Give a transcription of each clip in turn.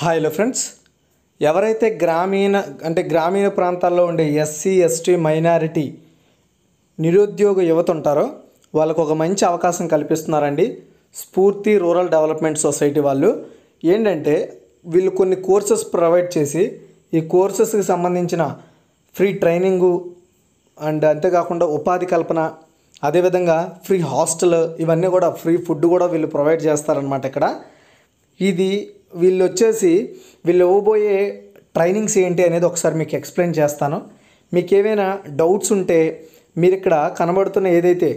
hi hello friends ఎవరైతే గ్రామీణ అంటే గ్రామీణ ప్రాంతాల్లో ఉండే ఎస్సీ ఎస్టీ మైనారిటీ నిరుద్యోగ యువత ఉంటారో వాళ్ళకు ఒక మంచి అవకాశం కల్పిస్తున్నారండి స్ఫూర్తి రూరల్ డెవలప్మెంట్ సొసైటీ వాళ్ళు ఏంటంటే వీళ్ళు కొన్ని కోర్సెస్ ప్రొవైడ్ చేసి ఈ కోర్సెస్కి సంబంధించిన ఫ్రీ ట్రైనింగు అండ్ అంతేకాకుండా ఉపాధి కల్పన అదేవిధంగా ఫ్రీ హాస్టల్ ఇవన్నీ కూడా ఫ్రీ ఫుడ్ కూడా వీళ్ళు ప్రొవైడ్ చేస్తారనమాట ఇక్కడ ఇది వీళ్ళు వచ్చేసి వీళ్ళు ఇవ్వబోయే ట్రైనింగ్స్ ఏంటి అనేది ఒకసారి మీకు ఎక్స్ప్లెయిన్ చేస్తాను మీకు ఏమైనా డౌట్స్ ఉంటే మీరు ఇక్కడ కనబడుతున్న ఏదైతే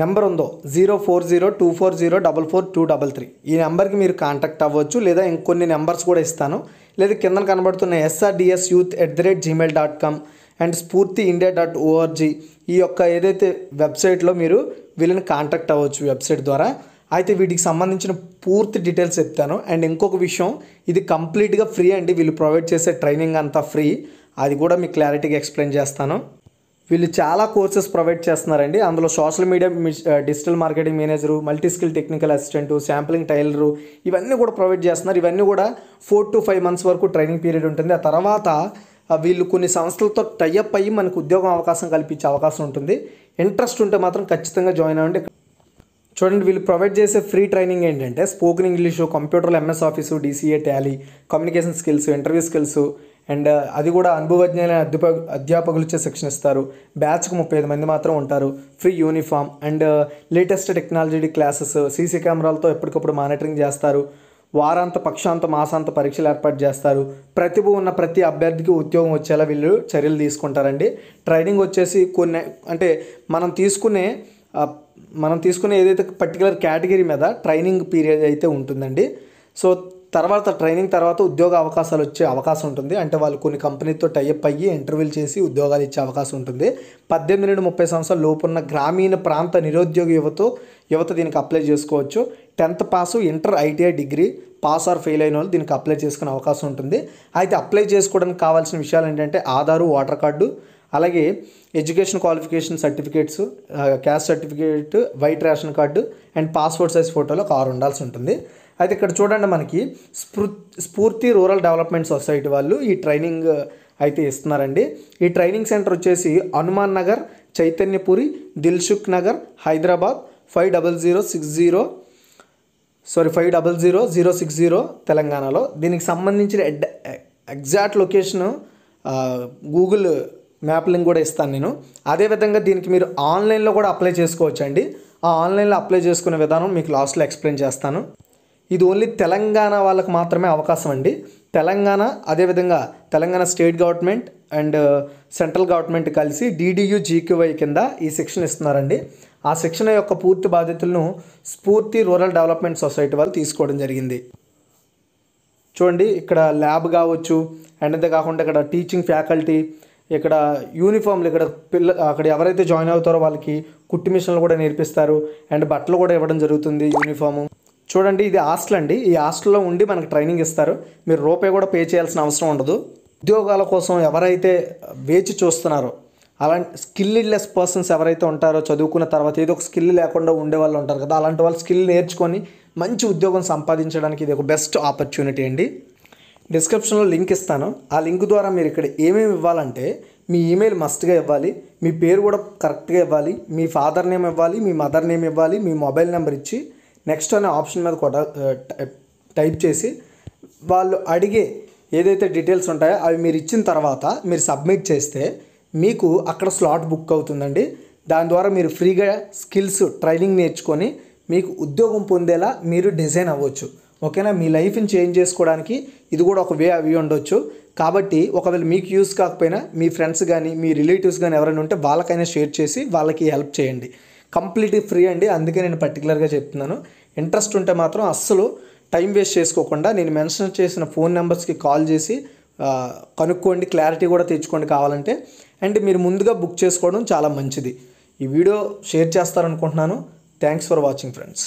నెంబర్ ఉందో zero four zero two four zero double four two double three ఈ నెంబర్కి మీరు కాంటాక్ట్ అవ్వచ్చు లేదా ఇంకొన్ని నెంబర్స్ కూడా ఇస్తాను లేదా కింద కనబడుతున్న SRDS youth at the rate Gmail dot com and Spoorthi India dot ORG ఈ యొక్క ఏదైతే వెబ్సైట్లో మీరు వీళ్ళని కాంటాక్ట్ అవ్వచ్చు వెబ్సైట్ ద్వారా అయితే వీటికి సంబంధించిన పూర్తి డీటెయిల్స్ చెప్తాను అండ్ ఇంకొక విషయం ఇది కంప్లీట్గా ఫ్రీ అండి వీళ్ళు ప్రొవైడ్ చేసే ట్రైనింగ్ అంతా ఫ్రీ అది కూడా మీకు క్లారిటీగా ఎక్స్ప్లెయిన్ చేస్తాను వీళ్ళు చాలా కోర్సెస్ ప్రొవైడ్ చేస్తున్నారండి అందులో social media digital marketing manager multi skill technical assistant sampling tailor ఇవన్నీ కూడా ప్రొవైడ్ చేస్తున్నారు ఇవన్నీ కూడా ఫోర్ టు ఫైవ్ మంత్స్ వరకు ట్రైనింగ్ పీరియడ్ ఉంటుంది ఆ తర్వాత వీళ్ళు కొన్ని సంస్థలతో టైఅప్ అయ్యి మనకు ఉద్యోగం అవకాశం కల్పించే అవకాశం ఉంటుంది ఇంట్రెస్ట్ ఉంటే మాత్రం ఖచ్చితంగా జాయిన్ అవ్వండి చూడండి వీళ్ళు ప్రొవైడ్ చేసే ఫ్రీ ట్రైనింగ్ ఏంటంటే స్పోకెన్ ఇంగ్లీషు కంప్యూటర్లు MS office DCA Tally communication skills interview skills and అది కూడా అనుభవజ్ఞులైన అధ్యాప అధ్యాపకులు ఇచ్చే శిక్షణ ఇస్తారు బ్యాచ్కి ముప్పై ఐదు మంది మాత్రం ఉంటారు free uniform and latest technology classes CC కెమెరాలతో ఎప్పటికప్పుడు మానిటరింగ్ చేస్తారు వారాంత పక్షాంత మాసాంత పరీక్షలు ఏర్పాటు చేస్తారు ప్రతిభ ఉన్న ప్రతి అభ్యర్థికి ఉద్యోగం వచ్చేలా వీళ్ళు చర్యలు తీసుకుంటారండి ట్రైనింగ్ వచ్చేసి కొన్ని అంటే మనం తీసుకునే మనం తీసుకునే ఏదైతే పర్టికులర్ కేటగిరీ మీద ట్రైనింగ్ పీరియడ్ అయితే ఉంటుందండి సో తర్వాత ట్రైనింగ్ తర్వాత ఉద్యోగ అవకాశాలు వచ్చే అవకాశం ఉంటుంది అంటే వాళ్ళు కొన్ని కంపెనీతో టైఅప్ అయ్యి ఇంటర్వ్యూలు చేసి ఉద్యోగాలు ఇచ్చే అవకాశం ఉంటుంది పద్దెనిమిది నుండి ముప్పై సంవత్సరాల లోపున్న గ్రామీణ ప్రాంత నిరుద్యోగ యువత యువత దీనికి అప్లై చేసుకోవచ్చు tenth pass inter ITI degree pass or fail అయిన వాళ్ళు దీనికి అప్లై చేసుకునే అవకాశం ఉంటుంది అయితే అప్లై చేసుకోవడానికి కావాల్సిన విషయాలు ఏంటంటే ఆధారు ఓటర్ కార్డు అలాగే education qualification certificates caste certificate white ration card and passport size ఫోటోలో కారు ఉండాల్సి ఉంటుంది అయితే ఇక్కడ చూడండి మనకి స్ఫూ స్ఫూర్తి రూరల్ డెవలప్మెంట్ సొసైటీ వాళ్ళు ఈ ట్రైనింగ్ అయితే ఇస్తున్నారండి ఈ ట్రైనింగ్ సెంటర్ వచ్చేసి Hanuman Nagar Chaitanyapuri Dilsukh Nagar Hyderabad five double zero six zero sorry five double zero zero six zero తెలంగాణలో దీనికి సంబంధించిన exact location Google map link కూడా ఇస్తాను నేను అదేవిధంగా దీనికి మీరు ఆన్లైన్లో కూడా అప్లై చేసుకోవచ్చండి ఆ ఆన్లైన్లో అప్లై చేసుకునే విధానం మీకు లాస్ట్లో ఎక్స్ప్లెయిన్ చేస్తాను ఇది ఓన్లీ తెలంగాణ వాళ్ళకు మాత్రమే అవకాశం అండి తెలంగాణ అదేవిధంగా Telangana state government and central government కలిసి డీడీయూ జీక్యూవై కింద ఈ శిక్షణ ఇస్తున్నారండి ఆ శిక్షణ యొక్క పూర్తి బాధ్యతలను స్ఫూర్తి రూరల్ డెవలప్మెంట్ సొసైటీ వాళ్ళు తీసుకోవడం జరిగింది చూడండి ఇక్కడ ల్యాబ్ కావచ్చు అండ్ అంతేకాకుండా ఇక్కడ టీచింగ్ ఫ్యాకల్టీ ఇక్కడ యూనిఫామ్లు ఇక్కడ పిల్ల అక్కడ ఎవరైతే జాయిన్ అవుతారో వాళ్ళకి కుట్టి మిషన్లు కూడా నేర్పిస్తారు అండ్ బట్టలు కూడా ఇవ్వడం జరుగుతుంది యూనిఫాము చూడండి ఇది హాస్టల్ అండి ఈ హాస్టల్లో ఉండి మనకు ట్రైనింగ్ ఇస్తారు మీరు రూపాయి కూడా పే చేయాల్సిన అవసరం ఉండదు ఉద్యోగాల కోసం ఎవరైతే వేచి చూస్తున్నారో అలాంటి స్కిల్లెస్ పర్సన్స్ ఎవరైతే ఉంటారో చదువుకున్న తర్వాత ఏదో ఒక స్కిల్ లేకుండా ఉండే వాళ్ళు ఉంటారు కదా అలాంటి వాళ్ళు స్కిల్ నేర్చుకొని మంచి ఉద్యోగం సంపాదించడానికి ఇది ఒక బెస్ట్ ఆపర్చునిటీ అండి డిస్క్రిప్షన్లో లింక్ ఇస్తాను ఆ లింక్ ద్వారా మీరు ఇక్కడ ఏమేమి ఇవ్వాలంటే మీ ఈమెయిల్ మస్ట్గా ఇవ్వాలి మీ పేరు కూడా కరెక్ట్గా ఇవ్వాలి మీ ఫాదర్ నేమ్ ఇవ్వాలి మీ మదర్ నేమ్ ఇవ్వాలి మీ మొబైల్ నెంబర్ ఇచ్చి నెక్స్ట్ అనే ఆప్షన్ మీద కూడా టైప్ చేసి వాళ్ళు అడిగే ఏదైతే డీటెయిల్స్ ఉంటాయో అవి మీరు ఇచ్చిన తర్వాత మీరు సబ్మిట్ చేస్తే మీకు అక్కడ స్లాట్ బుక్ అవుతుందండి దాని ద్వారా మీరు ఫ్రీగా స్కిల్స్ ట్రైనింగ్ నేర్చుకొని మీకు ఉద్యోగం పొందేలా మీరు డిజైన్ అవ్వచ్చు ఓకేనా మీ లైఫ్ని చేంజ్ చేసుకోవడానికి ఇది కూడా ఒక వే అవి ఉండొచ్చు కాబట్టి ఒకవేళ మీకు యూస్ కాకపోయినా మీ ఫ్రెండ్స్ కానీ మీ రిలేటివ్స్ కానీ ఎవరైనా ఉంటే వాళ్ళకైనా షేర్ చేసి వాళ్ళకి హెల్ప్ చేయండి కంప్లీట్ ఫ్రీ అండి అందుకే నేను పర్టికులర్గా చెప్తున్నాను ఇంట్రెస్ట్ ఉంటే మాత్రం అస్సలు టైం వేస్ట్ చేసుకోకుండా నేను మెన్షన్ చేసిన ఫోన్ నెంబర్స్కి కాల్ చేసి కనుక్కోండి క్లారిటీ కూడా తెచ్చుకోండి కావాలంటే అండ్ మీరు ముందుగా బుక్ చేసుకోవడం చాలా మంచిది ఈ వీడియో షేర్ చేస్తారనుకుంటున్నాను థ్యాంక్స్ ఫర్ వాచింగ్ ఫ్రెండ్స్